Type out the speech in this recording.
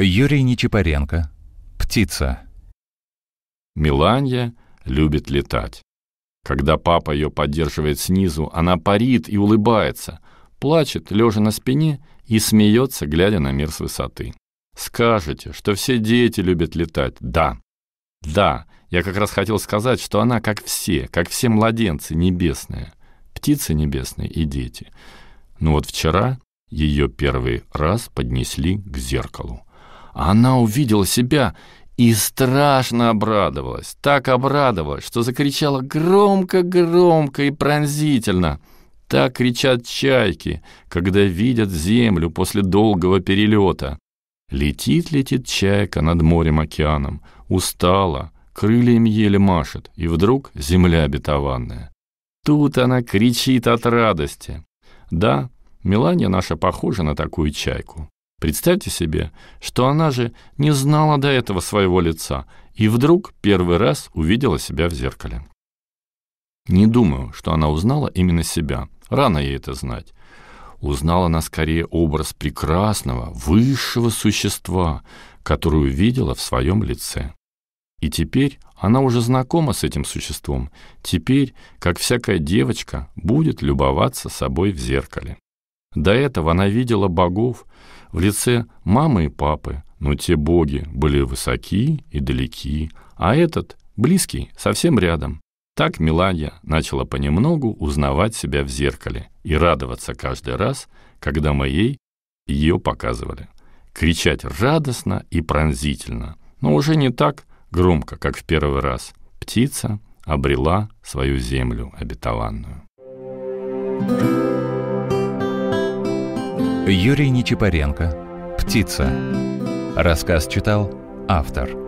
Юрий Нечипаренко. Птица. Миланья любит летать. Когда папа ее поддерживает снизу, она парит и улыбается, плачет, лежа на спине, и смеется, глядя на мир с высоты. Скажете, что все дети любят летать. Да. Да, я как раз хотел сказать, что она как все, как все младенцы небесные, птицы небесные и дети. Ну вот вчера ее первый раз поднесли к зеркалу. Она увидела себя и страшно обрадовалась, так обрадовалась, что закричала громко-громко и пронзительно. Так кричат чайки, когда видят землю после долгого перелета. Летит-летит чайка над морем-океаном, устала, крыльями еле машет, и вдруг земля обетованная. Тут она кричит от радости. Да, Мелания наша похожа на такую чайку. Представьте себе, что она же не знала до этого своего лица и вдруг первый раз увидела себя в зеркале. Не думаю, что она узнала именно себя. Рано ей это знать. Узнала она скорее образ прекрасного, высшего существа, которую видела в своем лице. И теперь она уже знакома с этим существом. Теперь, как всякая девочка, будет любоваться собой в зеркале. До этого она видела богов, в лице мамы и папы, но те боги были высоки и далеки, а этот, близкий, совсем рядом. Так Миланья начала понемногу узнавать себя в зеркале и радоваться каждый раз, когда мы ей ее показывали. Кричать радостно и пронзительно, но уже не так громко, как в первый раз. Птица обрела свою землю обетованную. thank you Юрий Нечипоренко. «Птица». Рассказ читал автор.